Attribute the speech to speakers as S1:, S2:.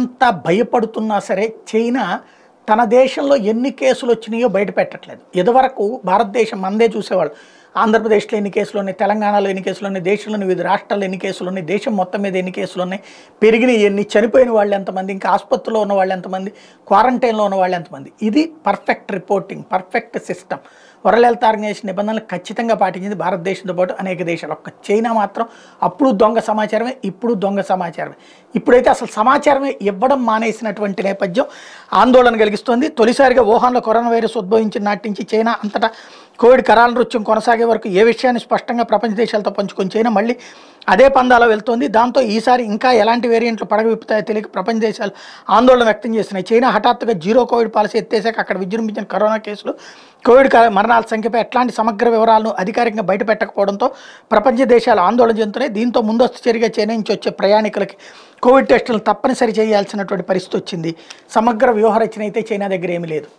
S1: అంత భయపడుతున్నా సరే చైనా తన దేశంలో ఎన్ని కేసులు వచ్చినాయో బయట పెట్టట్లేదు ఇదివరకు భారతదేశం మందే చూసేవాళ్ళు ఆంధ్రప్రదేశ్లో ఎన్ని కేసులు ఉన్నాయి తెలంగాణలో ఎన్ని కేసులు ఉన్నాయి దేశంలోని వివిధ రాష్ట్రాల్లో ఎన్ని కేసులు ఉన్నాయి దేశం మొత్తం మీద ఎన్ని కేసులు ఉన్నాయి పెరిగిన ఎన్ని చనిపోయిన వాళ్ళు ఎంతమంది ఇంకా ఆసుపత్రిలో ఉన్న వాళ్ళు ఎంతమంది క్వారంటైన్లో ఉన్న వాళ్ళు ఎంతమంది ఇది పర్ఫెక్ట్ రిపోర్టింగ్ పర్ఫెక్ట్ సిస్టమ్ వరలలిత ఆర్గనైజేషన్ నిబంధనలు ఖచ్చితంగా పాటించింది భారతదేశంతో పాటు అనేక దేశాలు ఒక్క చైనా మాత్రం అప్పుడు దొంగ సమాచారమే ఇప్పుడు దొంగ సమాచారమే ఇప్పుడైతే అసలు సమాచారమే ఇవ్వడం మానేసినటువంటి నేపథ్యం ఆందోళన కలిగిస్తోంది తొలిసారిగా వుహాన్లో కరోనా వైరస్ ఉద్భవించిన నాటి నుంచి చైనా అంతటా కోవిడ్ కరాల నృత్యం కొనసాగే వరకు ఏ విషయాన్ని స్పష్టంగా ప్రపంచ దేశాలతో పంచుకొని చైనా మళ్ళీ అదే పందాలో వెళ్తోంది దాంతో ఈసారి ఇంకా ఎలాంటి వేరియంట్లు పడగవిప్పుతాయో తెలియక ప్రపంచ దేశాలు ఆందోళన వ్యక్తం చేస్తున్నాయి చైనా హఠాత్తుగా జీరో కోవిడ్ పాలసీ ఎత్తేసాక అక్కడ విజృంభించిన కరోనా కేసులు కోవిడ్ మరణాల సంఖ్యపై ఎట్లాంటి సమగ్ర వివరాలను అధికారికంగా బయటపెట్టకపోవడంతో ప్రపంచ దేశాలు ఆందోళన చెందుతున్నాయి దీంతో ముందస్తు చర్యగా చైనా నుంచి వచ్చే ప్రయాణికులకి కోవిడ్ టెస్టులను తప్పనిసరి చేయాల్సినటువంటి పరిస్థితి వచ్చింది సమగ్ర వ్యూహరచన అయితే చైనా దగ్గర ఏమీ లేదు